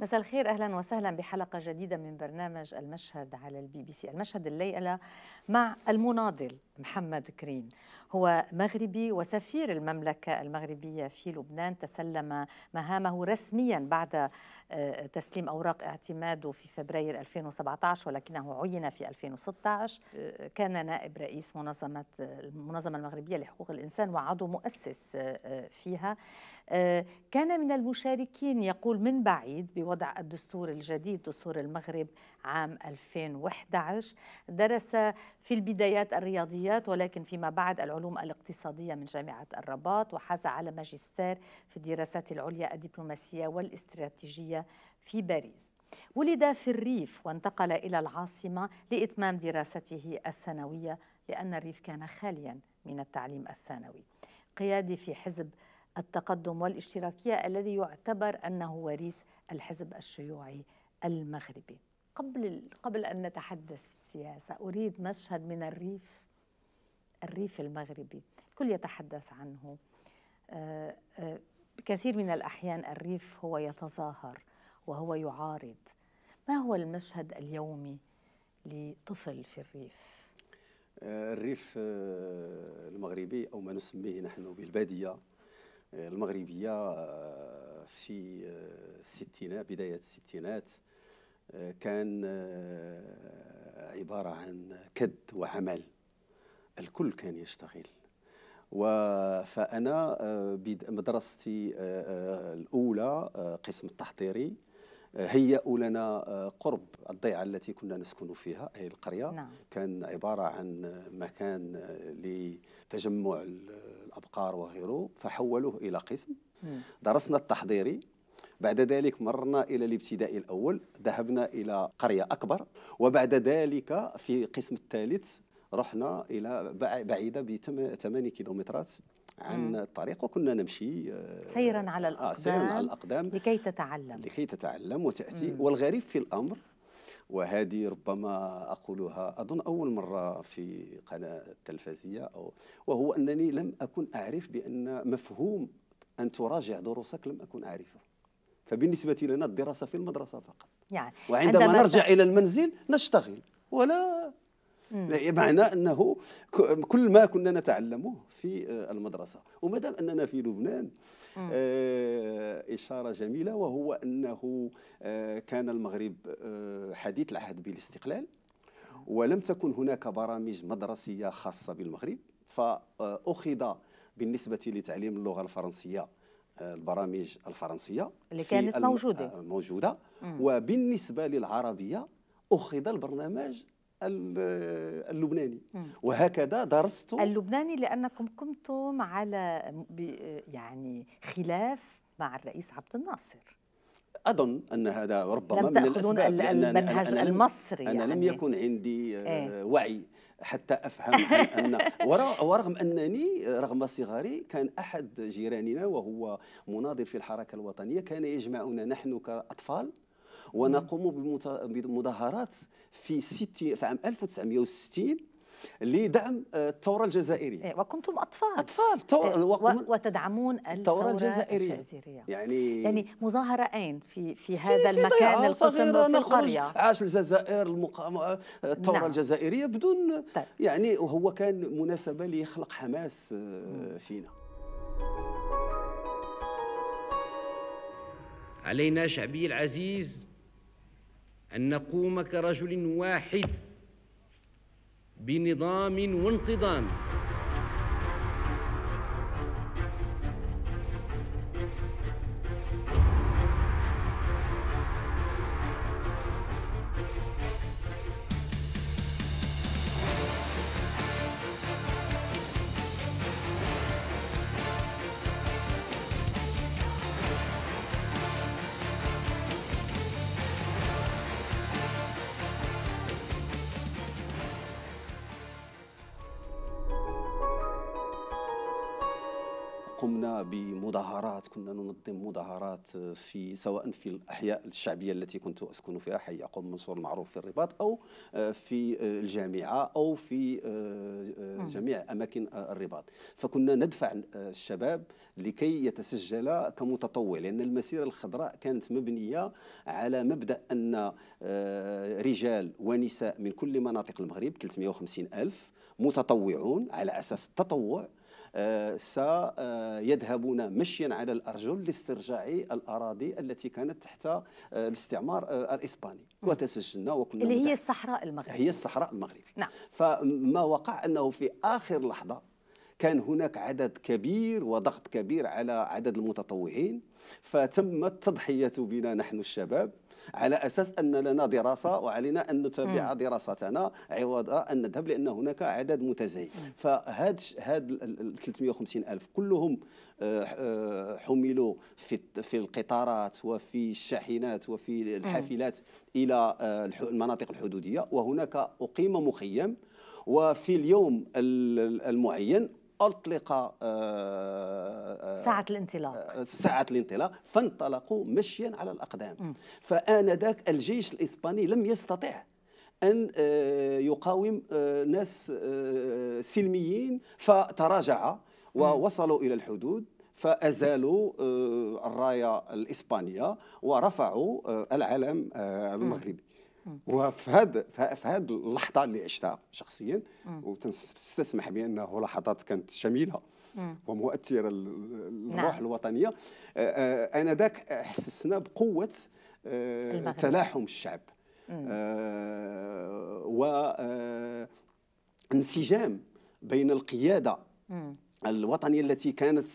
مساء الخير اهلا وسهلا بحلقه جديده من برنامج المشهد على البي بي سي، المشهد الليله مع المناضل محمد كرين هو مغربي وسفير المملكه المغربيه في لبنان تسلم مهامه رسميا بعد آه، تسليم اوراق اعتماده في فبراير 2017 ولكنه عين في 2016 آه، كان نائب رئيس منظمه آه، المنظمه المغربيه لحقوق الانسان وعضو مؤسس فيها آه، كان من المشاركين يقول من بعيد بوضع الدستور الجديد دستور المغرب عام 2011 درس في البدايات الرياضيات ولكن فيما بعد العلوم الاقتصادية من جامعة الرباط وحاز على ماجستير في الدراسات العليا الدبلوماسية والاستراتيجية في باريس ولد في الريف وانتقل إلى العاصمة لإتمام دراسته الثانوية لأن الريف كان خاليا من التعليم الثانوي قيادي في حزب التقدم والاشتراكية الذي يعتبر أنه وريث الحزب الشيوعي المغربي قبل, قبل أن نتحدث في السياسة أريد مشهد من الريف الريف المغربي الكل يتحدث عنه آه، آه، كثير من الأحيان الريف هو يتظاهر وهو يعارض ما هو المشهد اليومي لطفل في الريف؟ آه، الريف المغربي او ما نسميه نحن بالباديه المغربيه آه، في الستينات آه، بدايه الستينات آه، كان عباره عن كد وعمل الكل كان يشتغل فانا مدرستي الاولى قسم التحضيري هيئوا لنا آه، قرب الضيعه التي كنا نسكن فيها اي القريه نعم. كان عباره عن مكان لتجمع الابقار وغيره فحولوه الى قسم درسنا التحضيري بعد ذلك مرنا إلى الابتدائي الأول ذهبنا إلى قرية أكبر وبعد ذلك في القسم الثالث رحنا إلى بعيدة ب 8 كيلومترات عن الطريق وكنا نمشي آه، آه، سيرا على الأقدام آه سيرا على الأقدام لكي تتعلم لكي تتعلم وتأتي مم. والغريب في الأمر وهذه ربما أقولها أظن أول مرة في قناة تلفزية أو وهو أنني لم أكن أعرف بأن مفهوم أن تراجع دروسك لم أكن أعرفه فبالنسبة لنا الدراسة في المدرسة فقط يعني وعندما نرجع إلى المنزل نشتغل ولا يعني معناه انه كل ما كنا نتعلمه في آه، المدرسه وما دام اننا في لبنان آه، اشاره جميله وهو انه آه، كان المغرب حديث العهد بالاستقلال ولم تكن هناك برامج مدرسيه خاصه بالمغرب فاخذ بالنسبه لتعليم اللغه الفرنسيه البرامج الفرنسيه اللي كانت موجوده موجوده مم. وبالنسبه للعربيه اخذ البرنامج اللبناني وهكذا درست اللبناني لانكم كنتم على يعني خلاف مع الرئيس عبد الناصر اظن ان هذا ربما لم من الاسباب لان المنهج أنا المصري انا يعني. لم يكن عندي آه، إيه؟ وعي حتى افهم ان ورغم انني رغم صغري كان احد جيراننا وهو مناضل في الحركه الوطنيه كان يجمعنا نحن كاطفال ونقوم بمظاهرات في ستي في عام 1960 لدعم آه، الثوره الجزائريه إيه، وكنتم اطفال اطفال طور... إيه، و... وتدعمون الثوره الجزائريه الجزائرية. يعني يعني مظاهره اين في في هذا في المكان القصير في القريه عاش الجزائر المقام آه، الثوره نعم. الجزائريه بدون طيب. يعني وهو كان مناسبه ليخلق حماس آه، فينا علينا شعبي العزيز أن نقوم كرجل واحد بنظام وانتظام قمنا بمظاهرات كنا ننظم مظاهرات آه، في سواء في الاحياء الشعبيه التي كنت اسكن فيها حي قوم منصور المعروف في الرباط او آه، في آه، الجامعه او في جميع اماكن الرباط فكنا ندفع الشباب لكي يتسجل كمتطوع لان المسيره الخضراء كانت مبنيه على مبدا ان رجال ونساء من كل مناطق المغرب 350 ألف متطوعون على أساس التطوع سيذهبون مشيا على الأرجل لاسترجاع الأراضي التي كانت تحت آه، الاستعمار آه، الإسباني وتسجلنا وكنا اللي هي الصحراء المغربية هي الصحراء المغربية نعم. فما وقع أنه في آخر لحظة كان هناك عدد كبير وضغط كبير على عدد المتطوعين فتمت تضحية بنا نحن الشباب على اساس ان لنا دراسه وعلينا ان نتابع دراستنا عوض ان نذهب لان هناك عدد متزايد فهاد هاد 350 الف كلهم آه، آه، حملوا في في القطارات وفي الشاحنات وفي الحافلات الى آه، المناطق الحدوديه وهناك اقيم مخيم وفي اليوم المعين أطلق آه، آه، ساعة الانطلاق آه، ساعة الانطلاق فانطلقوا مشيا على الأقدام فآنذاك الجيش الإسباني لم يستطع أن يقاوم ناس سلميين فتراجع ووصلوا إلى الحدود فازالوا الرايه الاسبانيه ورفعوا العلم المغربي وفي هذا في هذه اللحظه اللي عشتها شخصيا وتستسمح بانه لحظات كانت شميله ومؤثره نعم. للروح نعم. الوطنيه آه، آه، انذاك حسسنا بقوه آه، تلاحم الشعب و انسجام بين القياده الوطنيه التي كانت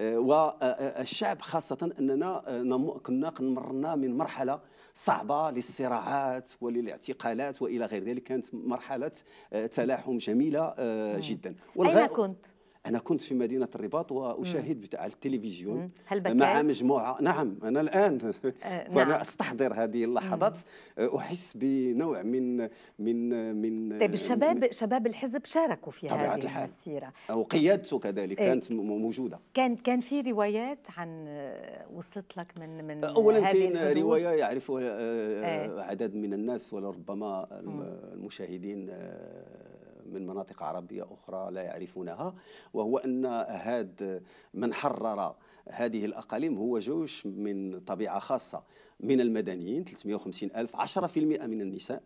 والشعب خاصة أننا آه، كنا مرنا من مرحلة صعبة للصراعات وللاعتقالات وإلى غير ذلك كانت مرحلة آه، تلاحم جميلة آه، جدا أين كنت؟ أنا كنت في مدينة الرباط وأشاهد على التلفزيون مع مجموعة نعم أنا الآن أه نعم. وأنا نعم. أستحضر هذه اللحظات أحس بنوع من من من طيب الشباب شباب الحزب شاركوا في هذه الحال. المسيرة أو قيادته كذلك إيه. كانت موجودة كان كان في روايات عن آه، وصلت لك من من أولا كاين رواية يعرفها آه، إيه. عدد من الناس ولربما المشاهدين آه، من مناطق عربية أخرى لا يعرفونها وهو أن هذا من حرر هذه الأقاليم هو جوش من طبيعة خاصة من المدنيين 350 ألف 10% من النساء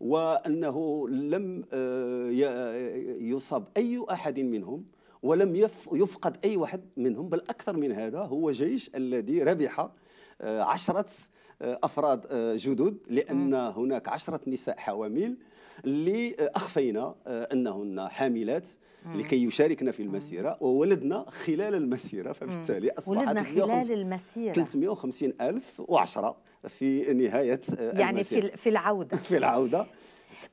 وأنه لم آه، يصاب أي أحد منهم ولم يفقد أي واحد منهم بل أكثر من هذا هو جيش الذي ربح آه، عشرة آه، أفراد جدد لأن هناك عشرة نساء حواميل اللي اخفينا آه، انهن حاملات لكي يشاركنا في المسيره وولدنا خلال المسيره فبالتالي اصبحت ولدنا خلال المسيره 350 الف و10 في نهايه آه، يعني المسيرة. في العوده في العوده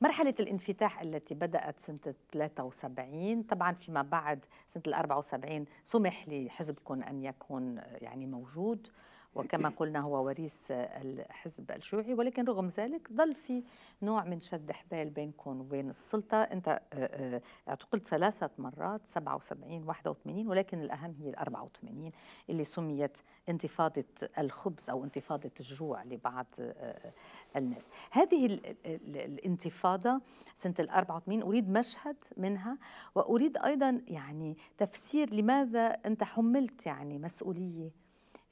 مرحلة الانفتاح التي بدأت سنة 73 طبعا فيما بعد سنة 74 سمح لحزبكم أن يكون آه، يعني موجود وكما قلنا هو وريث الحزب الشيوعي ولكن رغم ذلك ظل في نوع من شد حبال بينكم وبين السلطة أنت آه، آه، اعتقلت ثلاثة مرات 77 81 ولكن الأهم هي ال 84 اللي سميت انتفاضة الخبز أو انتفاضة الجوع لبعض آه، الناس هذه الانتفاضة سنة ال 84 أريد مشهد منها وأريد أيضا يعني تفسير لماذا أنت حملت يعني مسؤولية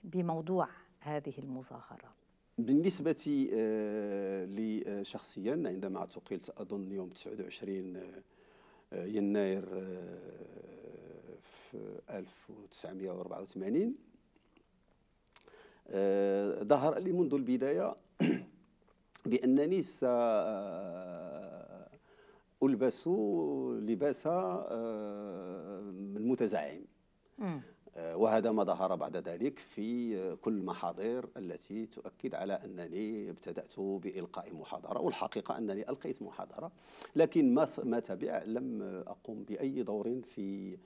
بموضوع هذه المظاهرة بالنسبة آه، لي شخصيا عندما اعتقلت أظن يوم 29 آه، يناير آه، في 1984 ظهر لي منذ البداية بأنني سألبس لباس المتزعم وهذا ما ظهر بعد ذلك في كل المحاضر التي تؤكد على أنني ابتدأت بإلقاء محاضرة والحقيقة أنني ألقيت محاضرة لكن ما ما تبع لم أقم بأي دور في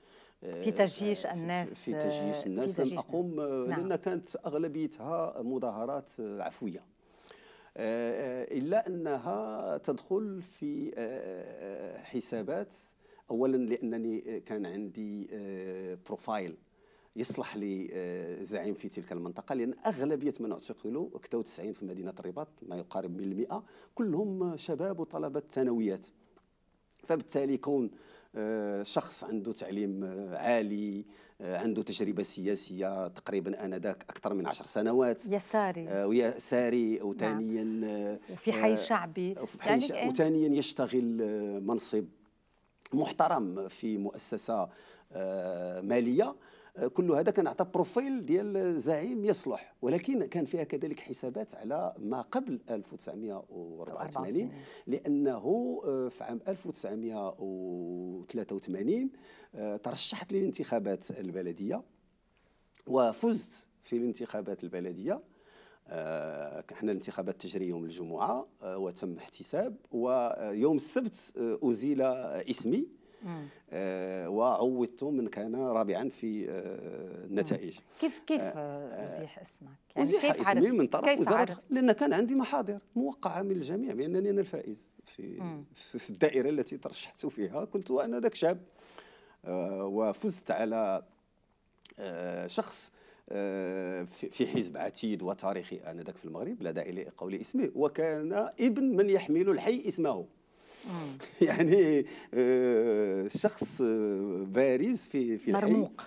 آه، في تجيش الناس في تجيش الناس لم أقم آه، نعم. لأن كانت أغلبيتها مظاهرات آه، عفوية إلا أنها تدخل في حسابات أولا لأنني كان عندي بروفايل يصلح لزعيم آه، في تلك المنطقه لان اغلبيه من اعتقلوا اكتو 90 في مدينه الرباط ما يقارب من المئة كلهم شباب وطلبه ثانويات فبالتالي كون آه، شخص عنده تعليم آه، عالي عنده تجربه سياسيه تقريبا انذاك اكثر من عشر سنوات يساري ويساري وثانيا نعم. في حي شعبي يعني ش... وثانيا يشتغل منصب محترم في مؤسسه ماليه كل هذا كان اعطى بروفايل ديال زعيم يصلح ولكن كان فيها كذلك حسابات على ما قبل 1984 لانه آه، في عام 1983 آه، ترشحت للانتخابات البلديه وفزت في الانتخابات البلديه احنا آه، الانتخابات تجري يوم الجمعة وتم احتساب ويوم السبت أزيل اسمي آه، وعوضت من كان رابعا في آه، النتائج كيف كيف آه، ازيح اسمك يعني ازيح كيف اسمي عرفت؟ من طرف وزاره لان كان عندي محاضر موقعه من الجميع بانني انا الفائز في مم. في الدائره التي ترشحت فيها كنت انا ذاك شاب وفزت على شخص في حزب عتيد وتاريخي انذاك في المغرب لا داعي لقول اسمه وكان ابن من يحمل الحي اسمه يعني آه، شخص آه، بارز في في مرموق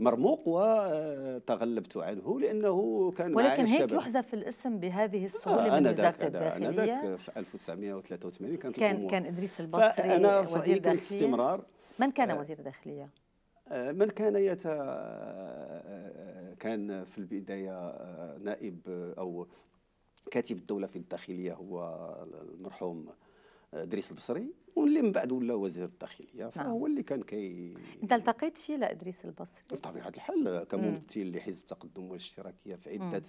مرموق وتغلبت آه، عنه لانه كان ولكن هيك يحذف الاسم بهذه السهوله آه من وزاره الداخليه انا ذاك في 1983 كانت كان كان ادريس البصري فأنا وزير داخليه استمرار من كان وزير داخليه؟ من كان يت كان في البدايه نائب او كاتب الدوله في الداخليه هو المرحوم ادريس البصري واللي من بعد ولا وزير الداخليه نعم. فهو اللي كان كي انت التقيت فيه لادريس البصري بطبيعه الحال كممثل لحزب التقدم والاشتراكيه في عده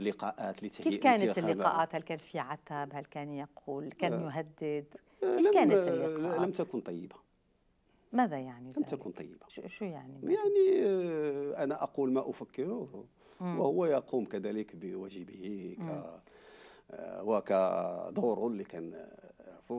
لقاءات لتهيئه كيف كانت اللقاءات؟ هل كان في عتاب؟ هل كان يقول؟ كان آه. يهدد؟ كيف آه، كانت اللقاءات؟ لم تكن طيبه ماذا يعني؟ لم تكن طيبه شو يعني؟ يعني آه، انا اقول ما افكره وهو يقوم كذلك بواجبه ك وكدوره اللي كان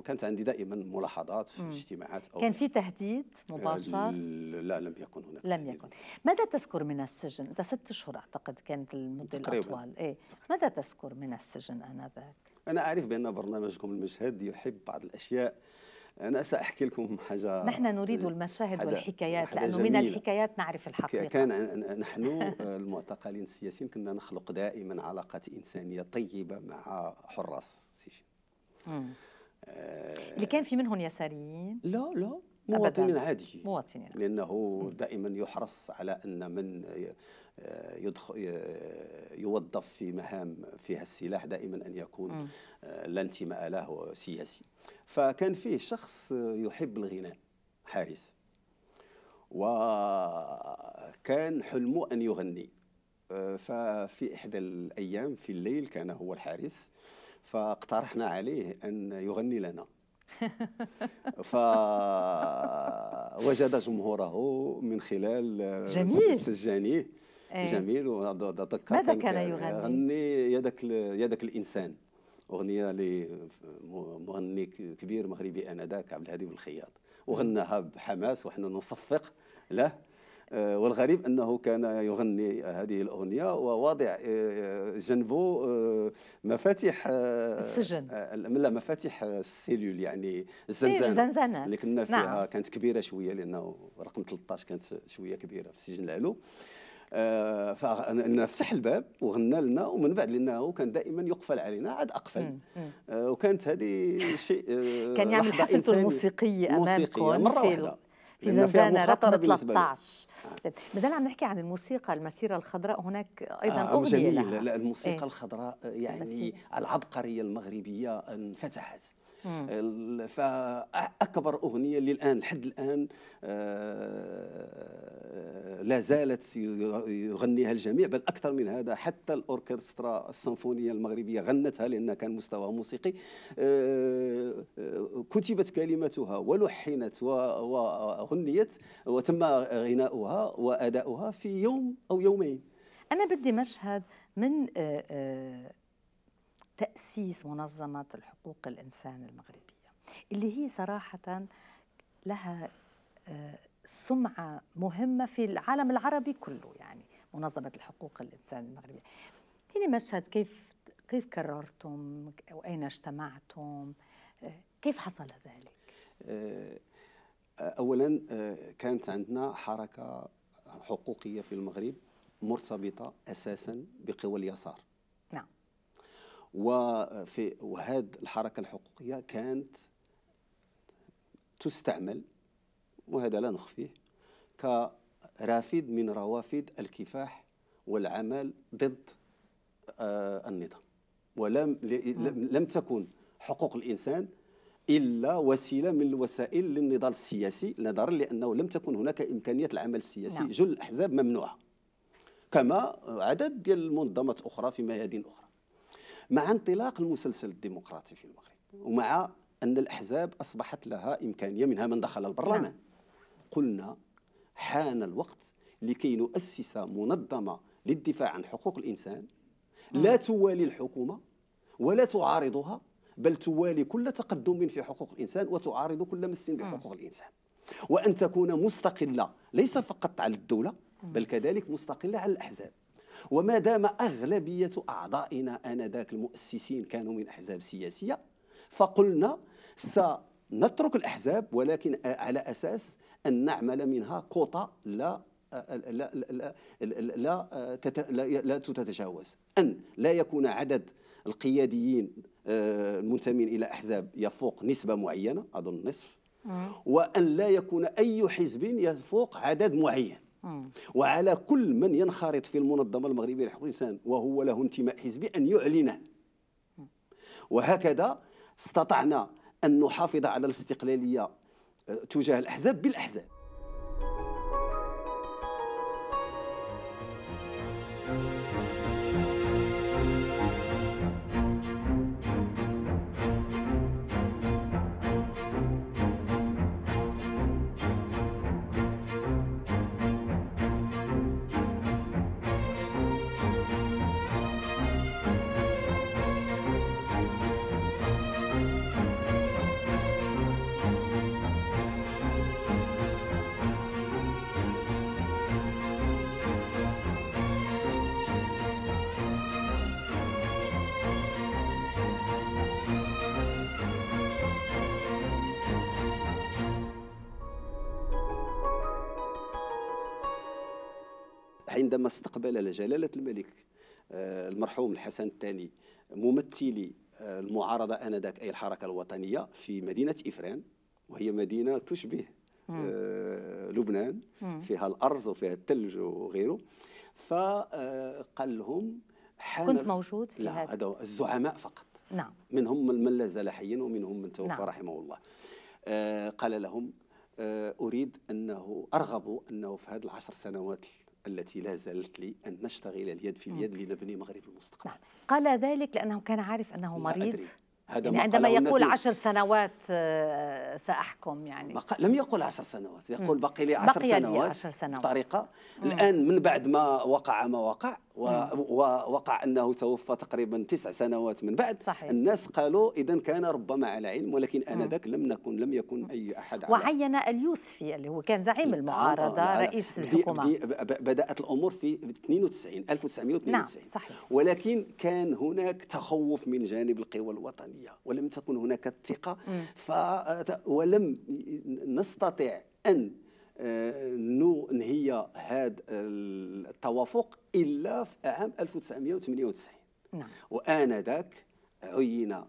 كانت عندي دائما ملاحظات في اجتماعات أو كان في تهديد مباشر؟ آه، لا لم يكن هناك لم يكن، ماذا تذكر من السجن؟ أنت ست أشهر أعتقد كانت المدة الأطول إيه؟ ماذا تذكر من السجن انت ست شهور اعتقد إيه. أنا أعرف بأن برنامجكم المشهد يحب بعض الأشياء أنا سأحكي لكم حاجة نحن نريد المشاهد حدا والحكايات حدا لأنه جميلة. من الحكايات نعرف الحقيقة كان نحن آه، المعتقلين السياسيين كنا نخلق دائما علاقات إنسانية طيبة مع حراس السجن اللي كان في منهم يساريين لا لا مواطنين عادي مواطنين عادي. لانه دائما يحرص على ان من يدخل يوظف في مهام فيها السلاح دائما ان يكون لا انتماء له سياسي فكان فيه شخص يحب الغناء حارس وكان حلمه ان يغني ففي احدى الايام في الليل كان هو الحارس فاقترحنا عليه ان يغني لنا فوجد جمهوره من خلال جميل سجانيه أيه. جميل ماذا كان يغني؟ يدك يدك الانسان اغنيه لمغني كبير مغربي انذاك عبد الهادي بن الخياط وغناها بحماس وحنا نصفق له آه، والغريب انه كان يغني هذه الاغنيه وواضع آه، آه، جنبه مفاتيح السجن لا مفاتيح السيلول يعني الزنزانه الزنزانات اللي كنا نعم. فيها نعم. كانت كبيره شويه لانه رقم 13 كانت شويه كبيره في سجن العلو آه ففتح الباب وغنى لنا ومن بعد لانه كان دائما يقفل علينا عاد اقفل وكانت هذه شيء كان يعمل حفلته الموسيقيه امامكم موسيقية مره واحده في زنزانه رقم 13 ما زلنا عم نحكي عن الموسيقى المسيره الخضراء هناك ايضا آه اغنيه جميل لها. لا الموسيقى إيه؟ الخضراء يعني العبقريه المغربيه انفتحت فاكبر اغنيه للآن لحد الان آه، لا زالت يغنيها الجميع بل اكثر من هذا حتى الاوركسترا السيمفونيه المغربيه غنتها لانها كان مستوى موسيقي آه، آه، كتبت كلماتها ولحنت وغنيت وتم غناؤها واداؤها في يوم او يومين انا بدي مشهد من تأسيس منظمة الحقوق الإنسان المغربية اللي هي صراحة لها آه، سمعة مهمة في العالم العربي كله يعني منظمة الحقوق الإنسان المغربية تيني مشهد كيف كيف كررتم وأين اجتمعتم آه، كيف حصل ذلك؟ آه، أولا كانت عندنا حركة حقوقية في المغرب مرتبطة أساسا بقوى اليسار وفي وهذه الحركه الحقوقيه كانت تستعمل وهذا لا نخفيه كرافد من روافد الكفاح والعمل ضد آه، النظام ولم نعم. لم تكن حقوق الانسان الا وسيله من الوسائل للنضال السياسي نظرا لانه لم تكن هناك امكانيه العمل السياسي نعم. جل الاحزاب ممنوعه كما عدد ديال المنظمات اخرى في ميادين اخرى مع انطلاق المسلسل الديمقراطي في المغرب ومع أن الأحزاب أصبحت لها إمكانية منها من دخل البرلمان نعم. قلنا حان الوقت لكي نؤسس منظمة للدفاع عن حقوق الإنسان نعم. لا توالي الحكومة ولا تعارضها بل توالي كل تقدم في حقوق الإنسان وتعارض كل مس بحقوق نعم. الإنسان وأن تكون مستقلة ليس فقط على الدولة بل كذلك مستقلة على الأحزاب وما دام أغلبية أعضائنا آنذاك المؤسسين كانوا من أحزاب سياسية فقلنا سنترك الأحزاب ولكن على أساس أن نعمل منها قطع لا لا لا لا, لا تتجاوز ان لا يكون عدد القياديين المنتمين الى احزاب يفوق نسبه معينه اظن نصف وان لا يكون اي حزب يفوق عدد معين وعلى كل من ينخرط في المنظمه المغربيه لحقوق الانسان وهو له انتماء حزبي ان يعلنه وهكذا استطعنا ان نحافظ على الاستقلاليه آه، تجاه الاحزاب بالاحزاب عندما استقبل جلالة الملك آه، المرحوم الحسن الثاني ممثلي آه، المعارضة آنذاك أي الحركة الوطنية في مدينة إفران وهي مدينة تشبه آه، لبنان فيها الأرز وفيها الثلج وغيره فقال لهم كنت موجود في لا هذا الزعماء فقط نعم منهم من لا زال حيا ومنهم من توفى نعم. رحمه الله قال لهم أريد أنه أرغب أنه في هذه العشر سنوات التي لا زالت لي أن نشتغل اليد في اليد لنبني مغرب المستقبل نعم. قال ذلك لأنه كان عارف أنه مريض أدري. هذا يعني عندما يقول عشر سنوات آه، سأحكم يعني ما لم يقل عشر سنوات يقول بقي لي عشر بقي سنوات, لي عشر سنوات طريقة مم. الآن من بعد ما وقع ما وقع ووقع انه توفى تقريبا تسع سنوات من بعد صحيح. الناس قالوا اذا كان ربما على علم ولكن انذاك لم نكن لم يكن اي احد على وعين اليوسفي اللي هو كان زعيم المعارضه لا لا رئيس الحكومه بدي بدات الامور في 92 1992 نعم صحيح. ولكن كان هناك تخوف من جانب القوى الوطنيه ولم تكن هناك الثقه ولم نستطع ان آه، نو انهي هذا التوافق الا في عام 1998 نعم وانا ذاك عين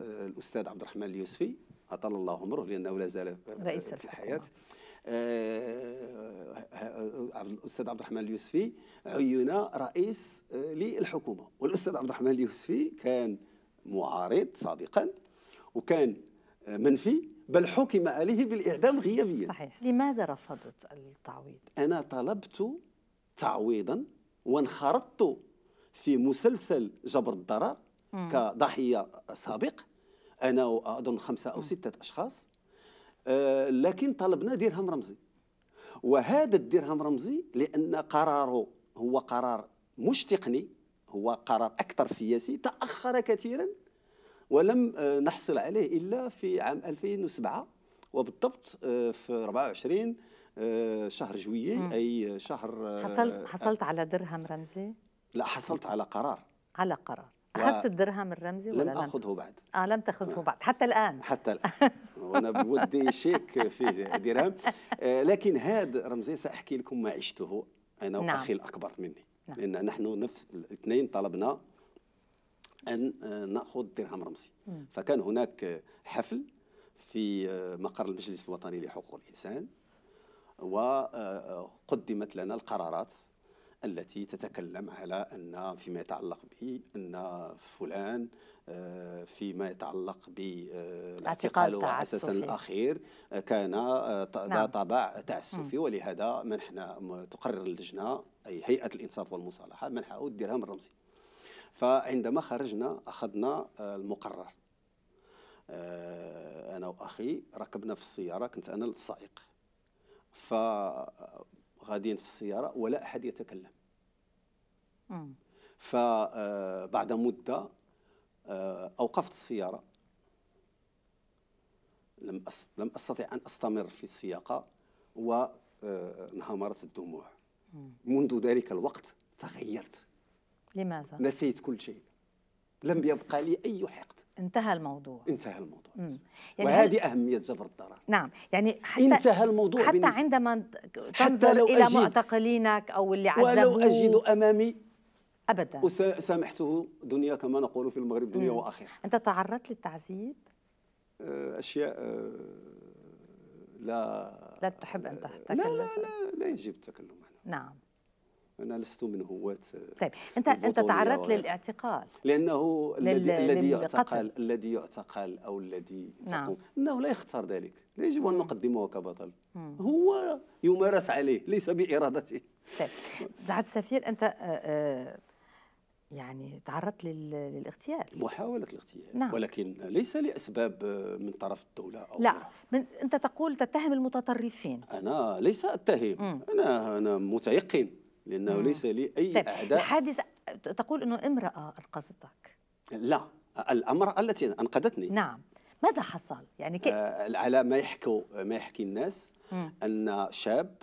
الاستاذ عبد الرحمن اليوسفي اطال الله عمره لانه لا زال رئيس في الحياه آه، الاستاذ عبد الرحمن اليوسفي عين رئيس آه، للحكومه والاستاذ عبد الرحمن اليوسفي كان معارض سابقا وكان منفي بل حكم عليه بالإعدام غيابيا صحيح لماذا رفضت التعويض؟ أنا طلبت تعويضا وانخرطت في مسلسل جبر الضرر كضحية سابق أنا وأظن خمسة أو ستة أشخاص أه لكن طلبنا درهم رمزي وهذا الدرهم رمزي لأن قراره هو قرار مش تقني هو قرار أكثر سياسي تأخر كثيرا ولم آه، نحصل عليه إلا في عام 2007 وبالضبط آه، في 24 آه، شهر جويي أي شهر حصل حصلت على درهم رمزي؟ لا حصلت على قرار على قرار اخذت الدرهم الرمزي ولا لم اخذه بعد اه لم تاخذه بعد حتى الان حتى الان وانا بودي شيك في درهم آه لكن هذا رمزي ساحكي لكم ما عشته انا نعم. واخي نعم. الاكبر مني نعم. لان نحن نفس الاثنين طلبنا أن آه، نأخذ درهم رمزي فكان هناك آه، حفل في آه، مقر المجلس الوطني لحقوق الإنسان وقدمت لنا القرارات التي تتكلم على ان فيما يتعلق بان فلان فيما يتعلق بالاعتقال اساسا الاخير كان نعم. ذا نعم. طابع تعسفي ولهذا منحنا تقرر اللجنه اي هيئه الانصاف والمصالحه منحه الدرهم الرمزي فعندما خرجنا أخذنا آه، المقرر آه، أنا وأخي ركبنا في السيارة كنت أنا السائق فغادين آه، في السيارة ولا أحد يتكلم فبعد مدة أوقفت السيارة لم لم أستطع أن أستمر في السياقة وانهمرت الدموع منذ ذلك الوقت تغيرت لماذا؟ نسيت كل شيء لم يبقى لي أي حقد انتهى الموضوع انتهى الموضوع يعني وهذه هل... أهمية زبر الضرر نعم يعني حتى انتهى الموضوع حتى بالنسبة. عندما تنظر إلى معتقلينك أو اللي عذبوه ولو أجد أمامي أبدا وسامحته دنيا كما نقول في المغرب دنيا وآخرة أنت تعرضت للتعذيب؟ آه، أشياء آه، لا لا تحب أن تحتكلم لا لا لا, لا يجب التكلم عنها نعم انا لست من هواة طيب انت انت تعرضت للاعتقال لانه لل... الذي يعتقل الذي يعتقل او الذي نعم. انه لا يختار ذلك لا يجب ان نقدمه كبطل مم. هو يمارس عليه ليس بارادته طيب سعد السفير انت آه، آه، يعني تعرضت للاغتيال محاولة الاغتيال نعم. ولكن ليس لأسباب آه، من طرف الدولة أو لا من أنت تقول تتهم المتطرفين أنا ليس أتهم مم. أنا أنا متيقن لأنه مم. ليس لي أي طيب. أعداء الحادث تقول أنه امرأة أنقذتك لا الأمرأة التي أنقذتني نعم ماذا حصل؟ يعني كي... آه على ما يحكوا ما يحكي الناس مم. أن شاب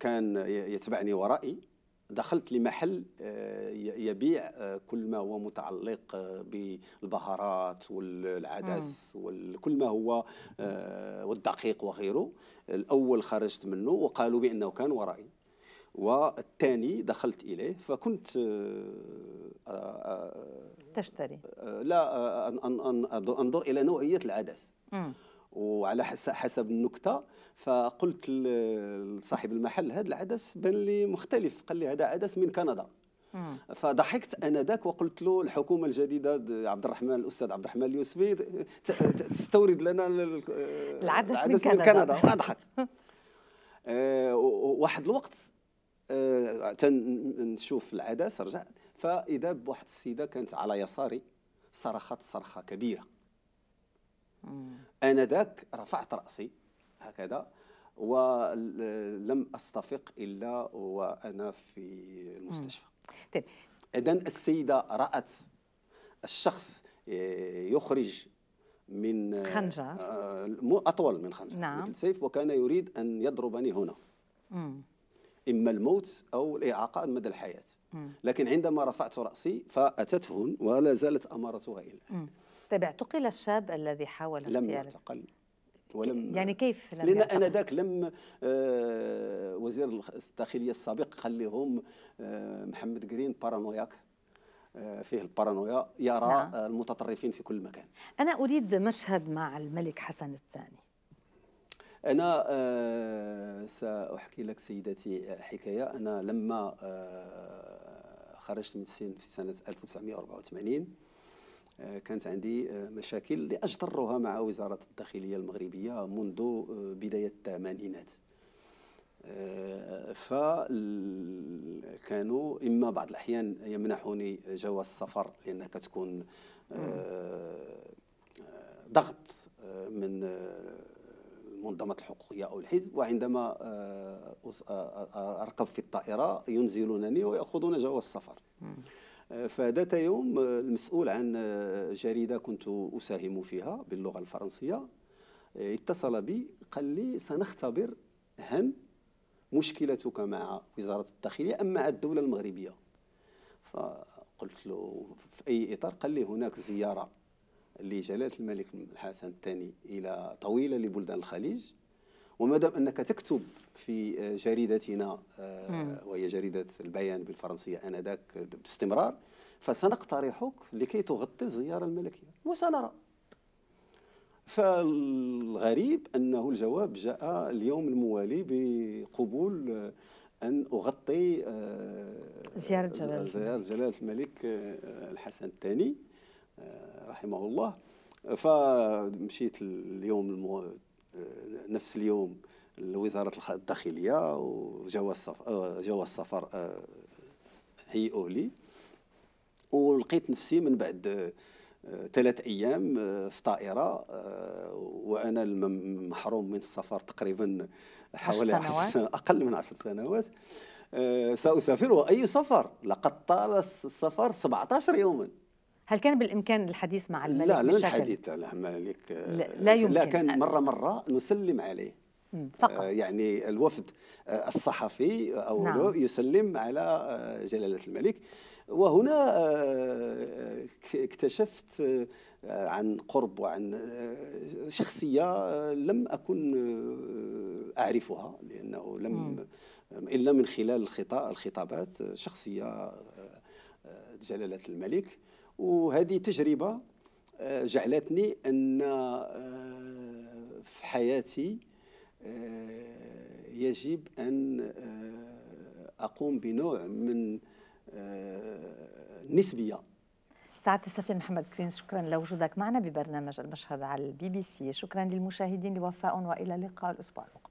كان يتبعني ورائي دخلت لمحل آه، يبيع آه، كل ما هو متعلق آه، بالبهارات والعدس وكل ما هو والدقيق وغيره الأول خرجت منه وقالوا بأنه كان ورائي والثاني دخلت اليه فكنت آه، آه، آه، تشتري لا انظر الى نوعيه العدس وعلى حسب النكته فقلت لصاحب المحل هذا العدس بان لي مختلف قال لي هذا عدس من كندا فضحكت انذاك وقلت له الحكومه الجديده عبد الرحمن الاستاذ عبد الرحمن اليوسفي تستورد لنا العدس, العدس من, من كندا واضحك أه واحد الوقت آه، تنشوف العدس رجعت فاذا بواحد السيده كانت على يساري صرخت صرخه كبيره انا ذاك رفعت راسي هكذا ولم استفق الا وانا في المستشفى طيب اذا السيده رات الشخص آه، يخرج من آه، خنجر اطول من خنجر نعم. مثل سيف وكان يريد ان يضربني هنا مم. إما الموت أو الإعاقة مدى الحياة لكن عندما رفعت رأسي فأتتهن ولا زالت أمارتها إلى الآن طيب اعتقل الشاب الذي حاول لم يعتقل ولم يعني كيف لم لان انا ذاك لم آه وزير الداخليه السابق قال لهم آه محمد جرين بارانوياك آه، فيه البارانويا يرى نعم. المتطرفين في كل مكان انا اريد مشهد مع الملك حسن الثاني أنا آه، سأحكي لك سيدتي آه، حكاية أنا لما آه، خرجت من السن في سنة 1984 كانت عندي مشاكل لأجدرها مع وزارة الداخلية المغربية منذ بداية الثمانينات فكانوا إما بعض الأحيان يمنحوني جواز السفر لأنك كتكون ضغط من المنظمات الحقوقيه او الحزب وعندما آه، آه، آه، ارقب في الطائره ينزلونني وياخذون جواز السفر فذات يوم المسؤول عن جريده كنت اساهم فيها باللغه الفرنسيه اتصل بي قال لي سنختبر هن مشكلتك مع وزاره الداخليه ام مع الدوله المغربيه فقلت له في اي اطار قال لي هناك زياره لجلالة الملك الحسن الثاني إلى طويلة لبلدان الخليج وما دام أنك تكتب في جريدتنا آه، وهي جريدة البيان بالفرنسية آنذاك باستمرار فسنقترحك لكي تغطي الزيارة الملكية وسنرى فالغريب أنه الجواب جاء اليوم الموالي بقبول آه، أن أغطي آه، زيارة جلالة الملك الحسن الثاني رحمه الله فمشيت اليوم نفس اليوم لوزارة الداخلية وجواز السفر جواز آه، السفر هيئوه لي ولقيت نفسي من بعد ثلاث آه، ايام آه، في طائره وانا محروم من السفر تقريبا حوالي عشر سنوات اقل من عشر سنوات ساسافر واي سفر لقد طال السفر 17 يوما هل كان بالإمكان الحديث مع الملك لا لا الحديث مع الملك لا, لا يمكن لا كان مرة مرة نسلم عليه آه، فقط يعني الوفد آه، الصحفي او نعم. يسلم على آه، جلاله الملك وهنا اكتشفت عن قرب وعن شخصيه لم اكن اعرفها لانه لم الا من خلال الخطابات شخصيه جلاله الملك وهذه تجربه آه، جعلتني ان آه، في حياتي آه، يجب ان اقوم بنوع من النسبيه سعادة السفير محمد كريم شكرا لوجودك معنا ببرنامج المشهد على البي بي سي شكرا للمشاهدين لوفاء وإلى اللقاء الأسبوع